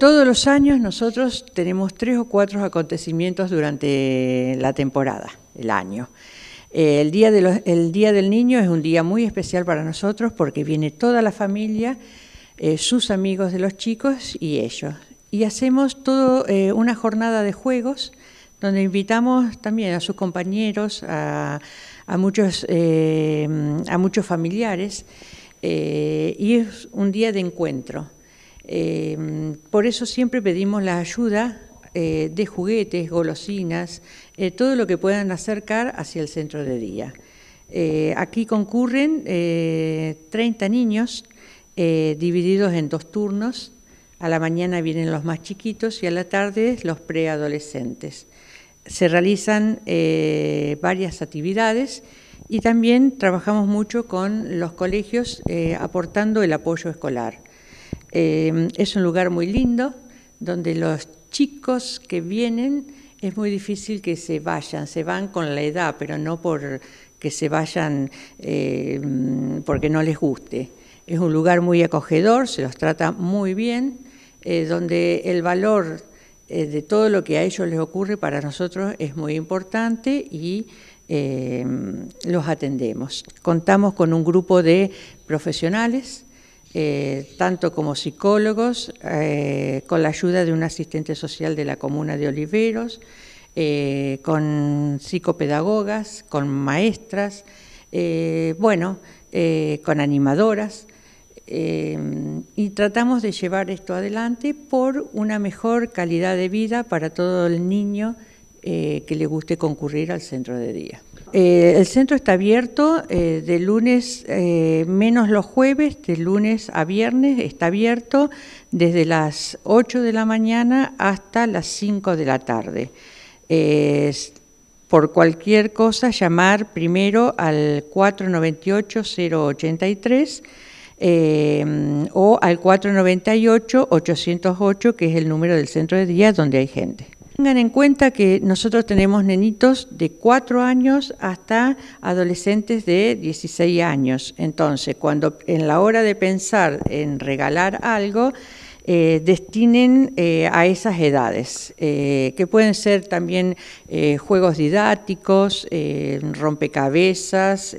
Todos los años nosotros tenemos tres o cuatro acontecimientos durante la temporada, el año. El día, del Niño es un día muy especial para nosotros porque viene toda la familia, eh, sus amigos de los chicos y ellos. Y hacemos toda eh, una jornada de juegos donde invitamos también a sus compañeros, a, muchos, eh, a muchos familiares, y es un día de encuentro Em, por eso siempre pedimos la ayuda eh, de juguetes, golosinas, eh, todo lo que puedan acercar hacia el centro de día. Eh, aquí concurren 30 niños divididos en dos turnos. A la mañana vienen los más chiquitos y a la tarde los preadolescentes. Se realizan varias actividades y también trabajamos mucho con los colegios aportando el apoyo escolar. Em, es un lugar muy lindo donde los chicos que vienen es muy difícil que se vayan, se van con la edad, pero no por que se vayan em, porque no les guste. Es un lugar muy acogedor, se los trata muy bien, eh, donde el valor eh, de todo lo que a ellos les ocurre para nosotros es muy importante y em, los atendemos. Contamos con un grupo de profesionales eh, tanto como psicólogos, eh, con la ayuda de un asistente social de la comuna de Oliveros, eh, con psicopedagogas, con maestras, bueno, con animadoras. y tratamos de llevar esto adelante por una mejor calidad de vida para todo el niño que le guste concurrir al centro de día. Eh, el centro está abierto eh, de lunes, eh, menos los jueves, de lunes a viernes, está abierto desde las 8 de la mañana hasta las 5 de la tarde. por cualquier cosa, llamar primero al 498-083. o al 498-808, que es el número del centro de día donde hay gente. Tengan en cuenta que nosotros tenemos nenitos de 4 años hasta adolescentes de 16 años. Entonces, cuando en la hora de pensar en regalar algo, eh, destinen eh, a esas edades, eh, que pueden ser también juegos didácticos, rompecabezas.